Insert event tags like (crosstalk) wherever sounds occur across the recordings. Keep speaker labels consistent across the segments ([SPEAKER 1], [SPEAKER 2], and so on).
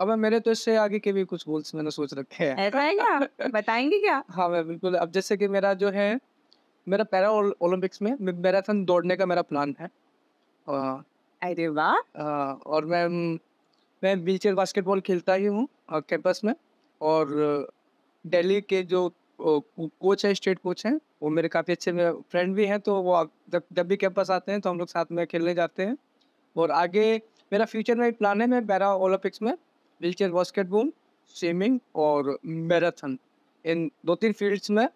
[SPEAKER 1] अब मेरे तो इससे आगे के भी कुछ गोल्स मैंने सोच रखे हैं ऐसा है क्या (laughs) बताएंगे क्या हाँ मैं बिल्कुल अब जैसे कि मेरा जो है मेरा पैरा ओलंपिक्स में मैराथन दौड़ने का मेरा प्लान है अरे वाह और मैं मैं व्हील चेयर बास्केटबॉल खेलता ही हूँ कैंपस में और दिल्ली के जो कोच है स्टेट कोच हैं वो मेरे काफ़ी अच्छे मेरे फ्रेंड भी हैं तो वो जब जब भी कैंपस आते हैं तो हम लोग साथ में खेलने जाते हैं और आगे मेरा फ्यूचर में एक प्लान है मैं पैरा ओलंपिक्स में व्हीलचेयर बास्केटबॉल स्विमिंग और मैराथन इन दो तीन फील्ड्स में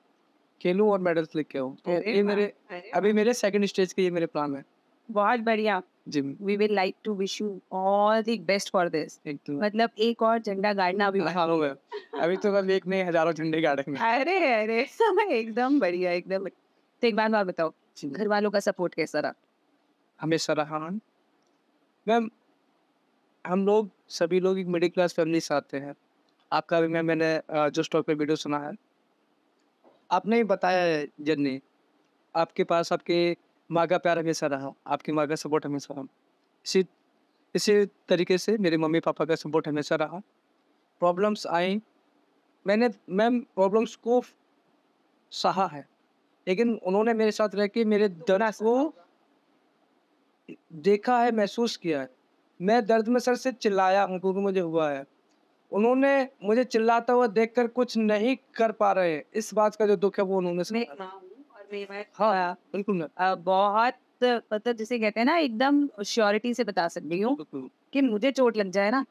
[SPEAKER 1] खेलूं और मेडल्स लेके आऊँ तो ये मेरे अभी मेरे सेकंड स्टेज के ये मेरे प्लान है
[SPEAKER 2] बहुत बढ़िया जी we will like to wish you all the best for this मतलब एक और झंडा गाड़ना अभी भी हाँ
[SPEAKER 1] अभी तो बस एक नहीं हजारों झंडे गाड़ गाड़ेंगे
[SPEAKER 2] अरे अरे सब (laughs) एकदम बढ़िया एकदम तो एक बार बात बताओ घर वालों का सपोर्ट कैसा रहा
[SPEAKER 1] हमेशा रहा मैम हम लोग सभी लोग एक मिडिल क्लास फैमिली से आते हैं आपका भी मैं मैंने जो स्टॉक पे वीडियो सुना है आपने ही बताया है जर्नी आपके पास आपके माँ का प्यार हमेशा रहा आपकी माँ का सपोर्ट हमेशा रहा इसी इसी तरीके से मेरे मम्मी पापा का सपोर्ट हमेशा रहा प्रॉब्लम्स आई मैंने मैम प्रॉब्लम्स को सहा है लेकिन उन्होंने मेरे साथ रह के मेरे दर्द को देखा है महसूस किया है मैं दर्द में सर से चिल्लाया उनको कि मुझे हुआ है उन्होंने मुझे चिल्लाता हुआ देखकर कुछ नहीं कर पा रहे इस बात का जो दुख है वो उन्होंने
[SPEAKER 2] हाँ, हाँ बिल्कुल बहुत मतलब जिसे कहते हैं ना एकदम श्योरिटी से बता सकती हूँ कि मुझे चोट लग जाए ना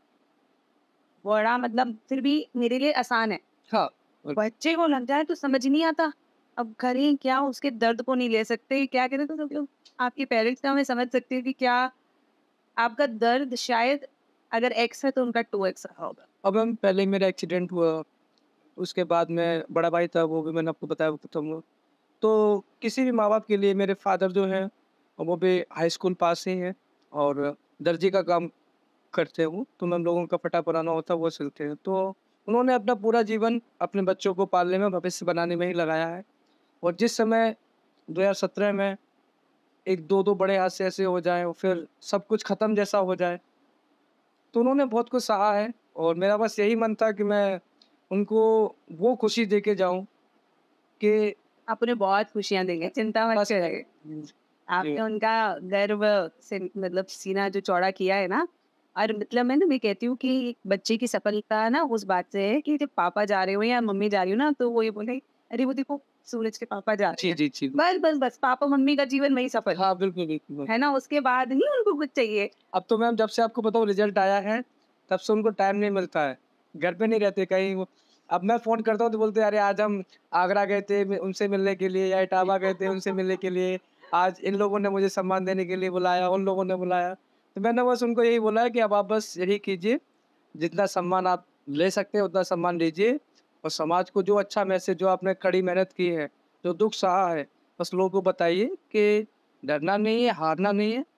[SPEAKER 2] बड़ा मतलब फिर भी मेरे लिए आसान है हाँ बच्चे को लग जाए तो समझ नहीं आता अब करें क्या उसके दर्द को नहीं ले सकते क्या करें तो सब लोग आपके पेरेंट्स तो हमें समझ सकते हैं कि क्या आपका दर्द शायद अगर एक्स है तो उनका टू एक्स
[SPEAKER 1] रहा होगा अब हम पहले मेरा एक्सीडेंट हुआ उसके बाद में बड़ा भाई था वो भी मैंने आपको बताया वो तो किसी भी माँ बाप के लिए मेरे फादर जो हैं वो भी हाई स्कूल पास ही हैं और दर्जी का काम करते हैं वो तो मैं लोगों का फटा पुराना होता है वो सिलते हैं तो उन्होंने अपना पूरा जीवन अपने बच्चों को पालने में भविष्य बनाने में ही लगाया है और जिस समय 2017 में एक दो दो बड़े हादसे ऐसे हो जाए और फिर सब कुछ ख़त्म जैसा हो जाए तो उन्होंने बहुत कुछ सहा है और मेरा बस यही मन था कि मैं उनको वो खुशी दे के जाऊँ कि
[SPEAKER 2] आप बहुत खुशियाँ देंगे चिंता मत करिए आपने उनका गर्व से मतलब सीना जो चौड़ा किया है ना और मतलब मैं ना मैं कहती हूँ कि बच्चे की सफलता ना उस बात से है कि जब पापा जा रहे हो या मम्मी जा रही हो ना तो वो ये बोले अरे वो देखो सूरज के पापा जा रहे जी जी बस बस बस पापा मम्मी का जीवन वही सफल हाँ बिल्कुल बिल्कुल है
[SPEAKER 1] ना उसके बाद ही उनको कुछ चाहिए अब तो मैम जब से आपको बताओ रिजल्ट आया है तब से उनको टाइम नहीं मिलता है घर पे नहीं रहते कहीं वो अब मैं फोन करता हूँ तो बोलते अरे आज हम आगरा गए थे उनसे मिलने के लिए या इटावा गए थे उनसे मिलने के लिए आज इन लोगों ने मुझे सम्मान देने के लिए बुलाया उन लोगों ने बुलाया तो मैंने बस उनको यही बोला कि अब आप बस यही कीजिए जितना सम्मान आप ले सकते हैं उतना सम्मान लीजिए और समाज को जो अच्छा मैसेज जो आपने कड़ी मेहनत की है जो दुख सहा है बस लोगों को बताइए कि डरना नहीं है हारना नहीं है